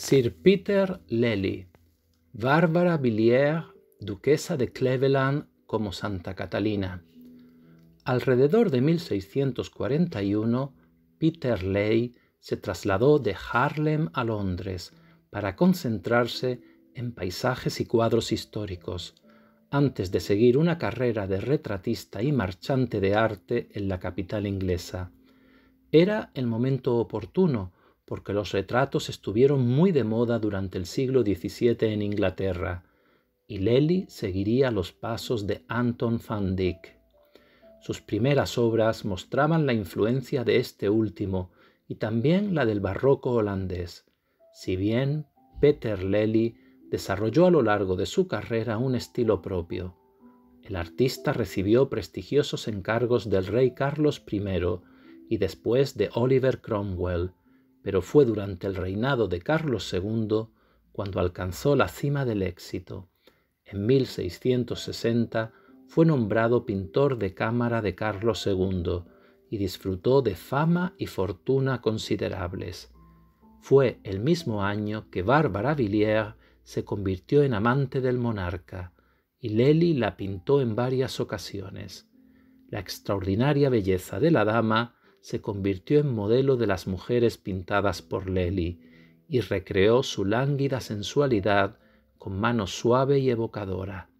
Sir Peter Lely, Bárbara Villiers, duquesa de Cleveland como Santa Catalina. Alrededor de 1641, Peter Lely se trasladó de Harlem a Londres para concentrarse en paisajes y cuadros históricos, antes de seguir una carrera de retratista y marchante de arte en la capital inglesa. Era el momento oportuno porque los retratos estuvieron muy de moda durante el siglo XVII en Inglaterra, y Lely seguiría los pasos de Anton van Dyck. Sus primeras obras mostraban la influencia de este último y también la del barroco holandés, si bien Peter Lely desarrolló a lo largo de su carrera un estilo propio. El artista recibió prestigiosos encargos del rey Carlos I y después de Oliver Cromwell, pero fue durante el reinado de Carlos II cuando alcanzó la cima del éxito. En 1660 fue nombrado pintor de cámara de Carlos II y disfrutó de fama y fortuna considerables. Fue el mismo año que Bárbara Villiers se convirtió en amante del monarca y Lely la pintó en varias ocasiones. La extraordinaria belleza de la dama se convirtió en modelo de las mujeres pintadas por Lely y recreó su lánguida sensualidad con mano suave y evocadora.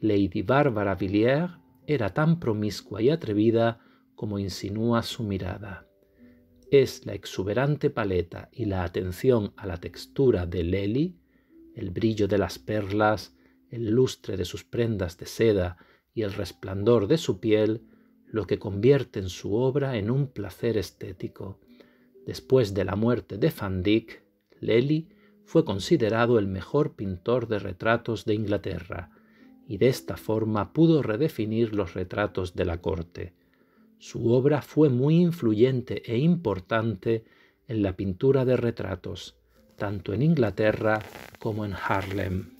Lady Bárbara Villiers era tan promiscua y atrevida como insinúa su mirada. Es la exuberante paleta y la atención a la textura de Lely, el brillo de las perlas, el lustre de sus prendas de seda y el resplandor de su piel lo que convierte en su obra en un placer estético. Después de la muerte de Van Dyck, Lely fue considerado el mejor pintor de retratos de Inglaterra, y de esta forma pudo redefinir los retratos de la corte. Su obra fue muy influyente e importante en la pintura de retratos, tanto en Inglaterra como en Harlem.